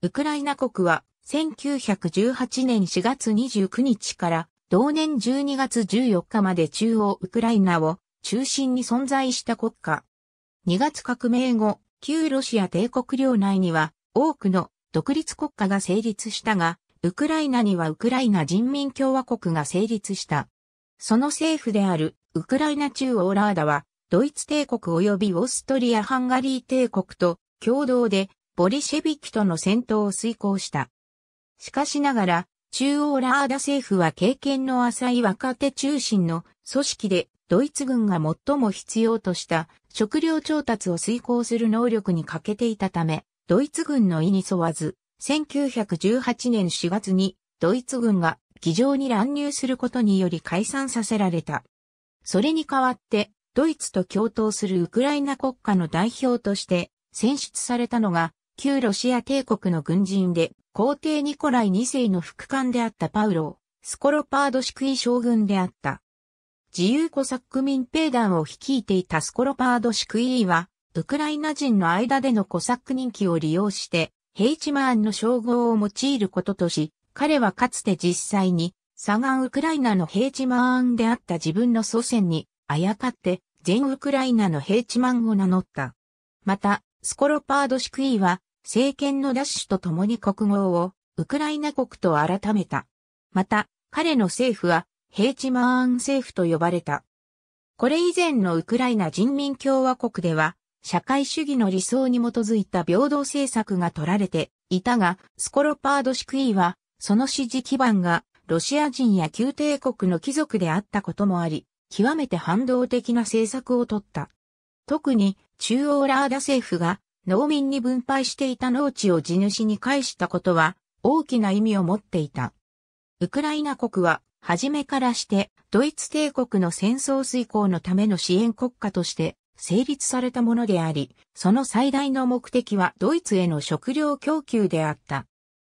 ウクライナ国は1918年4月29日から同年12月14日まで中央ウクライナを中心に存在した国家。2月革命後、旧ロシア帝国領内には多くの独立国家が成立したが、ウクライナにはウクライナ人民共和国が成立した。その政府であるウクライナ中央ラーダは、ドイツ帝国及びオーストリア・ハンガリー帝国と共同でボリシェビキとの戦闘を遂行した。しかしながら、中央ラーダ政府は経験の浅い若手中心の組織で、ドイツ軍が最も必要とした食料調達を遂行する能力に欠けていたため、ドイツ軍の意に沿わず、1918年4月にドイツ軍が議場に乱入することにより解散させられた。それに代わって、ドイツと共闘するウクライナ国家の代表として選出されたのが旧ロシア帝国の軍人で、皇帝ニコライ2世の副官であったパウロ、スコロパードクイ将軍であった。自由コサック民兵団を率いていたスコロパード宿位は、ウクライナ人の間でのコサック人気を利用して、ヘイチマーンの称号を用いることとし、彼はかつて実際に、左岸ウクライナのヘイチマーンであった自分の祖先に、あやかって、全ウクライナのヘイチマンを名乗った。また、スコロパード・シクイは、政権の奪取とともに国号をウクライナ国と改めた。また、彼の政府は、ヘーチマーン政府と呼ばれた。これ以前のウクライナ人民共和国では、社会主義の理想に基づいた平等政策が取られていたが、スコロパードシクイは、その支持基盤が、ロシア人や旧帝国の貴族であったこともあり、極めて反動的な政策を取った。特に、中央ラーダ政府が、農民に分配していた農地を地主に返したことは大きな意味を持っていた。ウクライナ国は初めからしてドイツ帝国の戦争遂行のための支援国家として成立されたものであり、その最大の目的はドイツへの食料供給であった。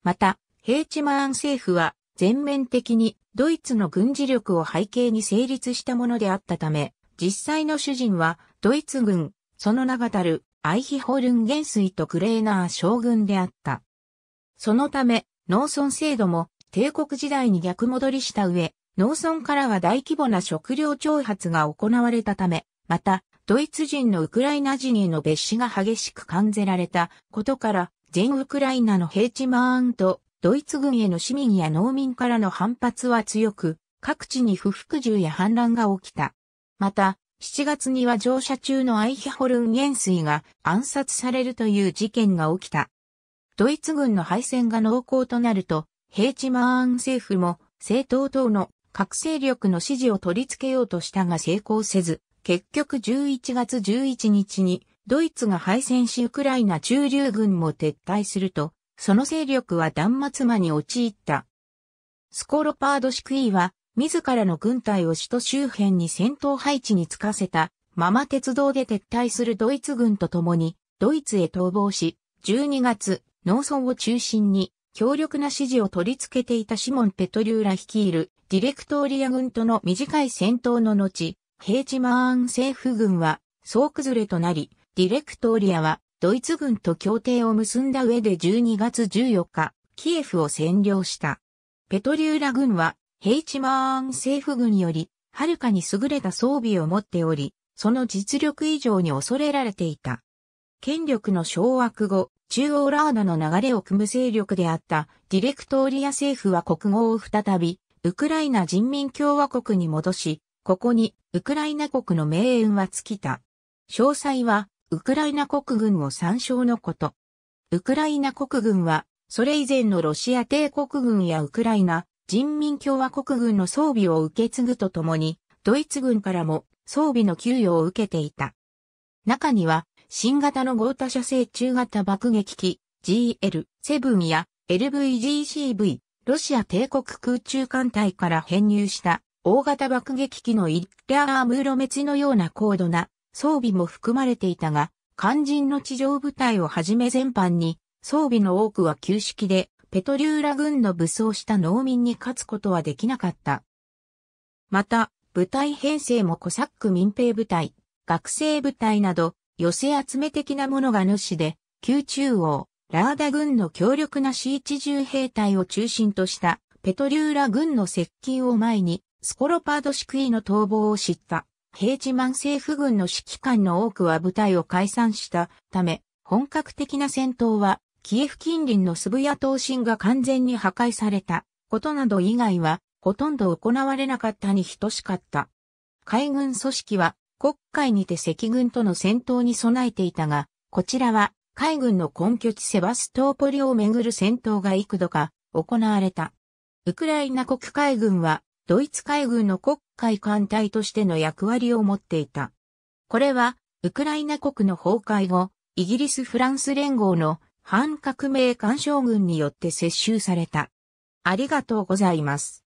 また、ヘイチマーン政府は全面的にドイツの軍事力を背景に成立したものであったため、実際の主人はドイツ軍、その名がたるアイヒホルン元帥とクレーナー将軍であった。そのため、農村制度も帝国時代に逆戻りした上、農村からは大規模な食料調発が行われたため、また、ドイツ人のウクライナ人への蔑視が激しく感じられたことから、全ウクライナの平地マーンと、ドイツ軍への市民や農民からの反発は強く、各地に不服従や反乱が起きた。また、7月には乗車中のアイヒホルン元帥が暗殺されるという事件が起きた。ドイツ軍の敗戦が濃厚となると、ヘイチマーン政府も政党等の核勢力の支持を取り付けようとしたが成功せず、結局11月11日にドイツが敗戦しウクライナ中流軍も撤退すると、その勢力は断末魔に陥った。スコロパード・シクイは自らの軍隊を首都周辺に戦闘配置に着かせたまま鉄道で撤退するドイツ軍と共にドイツへ逃亡し、12月、農村を中心に強力な指示を取り付けていたシモン・ペトリューラ率いるディレクトーリア軍との短い戦闘の後、ヘイチマーン政府軍は総崩れとなり、ディレクトーリアはドイツ軍と協定を結んだ上で12月14日、キエフを占領した。ペトリューラ軍はヘイチマーン政府軍より、はるかに優れた装備を持っており、その実力以上に恐れられていた。権力の掌握後、中央ラーダの流れを組む勢力であったディレクトーリア政府は国語を再び、ウクライナ人民共和国に戻し、ここにウクライナ国の命運は尽きた。詳細は、ウクライナ国軍を参照のこと。ウクライナ国軍は、それ以前のロシア帝国軍やウクライナ人民共和国軍の装備を受け継ぐとともに、ドイツ軍からも装備の給与を受けていた。中には、新型の豪華射精中型爆撃機 GL-7 や LVGCV、ロシア帝国空中艦隊から編入した大型爆撃機のイッレアームーロメチのような高度な装備も含まれていたが、肝心の地上部隊をはじめ全般に装備の多くは旧式でペトリューラ軍の武装した農民に勝つことはできなかった。また、部隊編成もコサック民兵部隊、学生部隊など、寄せ集め的なものが主で、旧中央、ラーダ軍の強力な市一重兵隊を中心とした、ペトリューラ軍の接近を前に、スコロパードシクイの逃亡を知った。平地満政府軍の指揮官の多くは部隊を解散したため、本格的な戦闘はキエフ近隣のスブヤ島心が完全に破壊されたことなど以外はほとんど行われなかったに等しかった。海軍組織は国海にて赤軍との戦闘に備えていたが、こちらは海軍の根拠地セバストーポリをめぐる戦闘が幾度か行われた。ウクライナ国海軍はドイツ海軍の国海艦隊としての役割を持っていた。これはウクライナ国の崩壊後、イギリス・フランス連合の反革命干渉軍によって接収された。ありがとうございます。